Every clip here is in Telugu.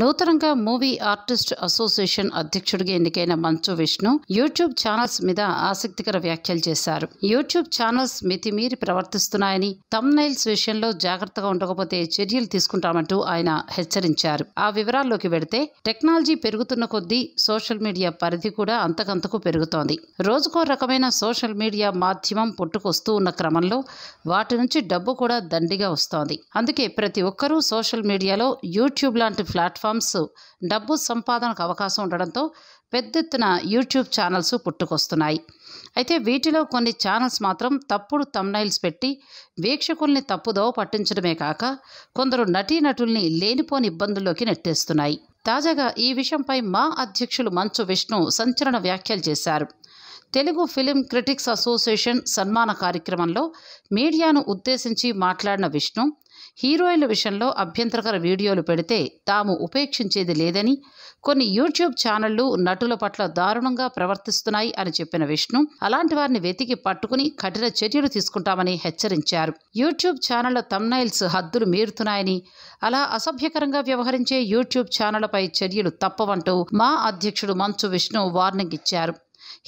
నూతనంగా మూవీ ఆర్టిస్ట్ అసోసియేషన్ అధ్యక్షుడిగా ఎన్నికైన మంచు విష్ణు యూట్యూబ్ ఛానల్స్ మీద ఆసక్తికర వ్యాఖ్యలు చేశారు యూట్యూబ్ ఛానల్స్ మితిమీరి ప్రవర్తిస్తున్నాయని తమ్నైల్స్ విషయంలో జాగ్రత్తగా ఉండకపోతే చర్యలు తీసుకుంటామంటూ ఆయన హెచ్చరించారు ఆ వివరాల్లోకి వెడితే టెక్నాలజీ పెరుగుతున్న కొద్దీ సోషల్ మీడియా పరిధి కూడా అంతకంతకు పెరుగుతోంది రోజుకో రకమైన సోషల్ మీడియా మాధ్యమం పుట్టుకొస్తూ ఉన్న క్రమంలో వాటి నుంచి డబ్బు కూడా దండిగా వస్తోంది అందుకే ప్రతి ఒక్కరూ సోషల్ మీడియాలో యూట్యూబ్ లాంటి ప్లాట్ ప్లాట్ఫామ్స్ డబ్బు సంపాదనకు అవకాశం ఉండడంతో పెద్ద ఎత్తున యూట్యూబ్ ఛానల్స్ పుట్టుకొస్తున్నాయి అయితే వీటిలో కొన్ని ఛానల్స్ మాత్రం తప్పుడు తమ్నైల్స్ పెట్టి వీక్షకుల్ని తప్పుదోవ పట్టించడమే కాక కొందరు నటీనటుల్ని లేనిపోని ఇబ్బందుల్లోకి నెట్టేస్తున్నాయి తాజాగా ఈ విషయంపై మా అధ్యక్షులు మంచు విష్ణు సంచలన వ్యాఖ్యలు చేశారు తెలుగు ఫిలిం క్రిటిక్స్ అసోసియేషన్ సన్మాన కార్యక్రమంలో మీడియాను ఉద్దేశించి మాట్లాడిన విష్ణు హీరోయిన్ల విషయంలో అభ్యంతరకర వీడియోలు పెడితే తాము ఉపేక్షించేది లేదని కొన్ని యూట్యూబ్ ఛానళ్లు నటుల పట్ల దారుణంగా ప్రవర్తిస్తున్నాయి అని చెప్పిన విష్ణు అలాంటి వారిని వెతికి పట్టుకుని కఠిన చర్యలు తీసుకుంటామని హెచ్చరించారు యూట్యూబ్ ఛానళ్ల తమ్నైల్స్ హద్దులు మీరుతున్నాయని అలా అసభ్యకరంగా వ్యవహరించే యూట్యూబ్ ఛానళ్లపై చర్యలు తప్పవంటూ మా అధ్యక్షుడు మంచు విష్ణు వార్నింగ్ ఇచ్చారు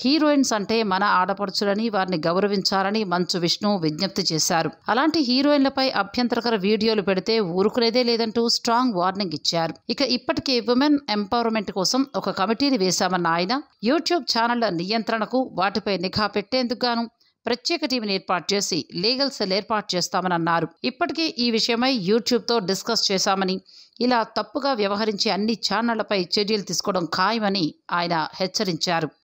హీరోయిన్స్ అంటే మన ఆడపడుచులని వారిని గౌరవించాలని మంచు విష్ణు విజ్ఞప్తి చేశారు అలాంటి హీరోయిన్లపై అభ్యంతరకర వీడియోలు పెడితే ఊరుకునేదే లేదంటూ స్ట్రాంగ్ వార్నింగ్ ఇచ్చారు ఇక ఇప్పటికే ఉమెన్ ఎంపవర్మెంట్ కోసం ఒక కమిటీని వేశామన్న ఆయన యూట్యూబ్ ఛానళ్ల నియంత్రణకు వాటిపై నిఘా పెట్టేందుకు గాను ప్రత్యేక టీంని ఏర్పాటు చేసి లీగల్ సెల్ ఏర్పాటు చేస్తామని అన్నారు ఇప్పటికే ఈ విషయమై యూట్యూబ్తో డిస్కస్ చేశామని ఇలా తప్పుగా వ్యవహరించే అన్ని ఛానళ్లపై చర్యలు తీసుకోవడం ఖాయమని ఆయన హెచ్చరించారు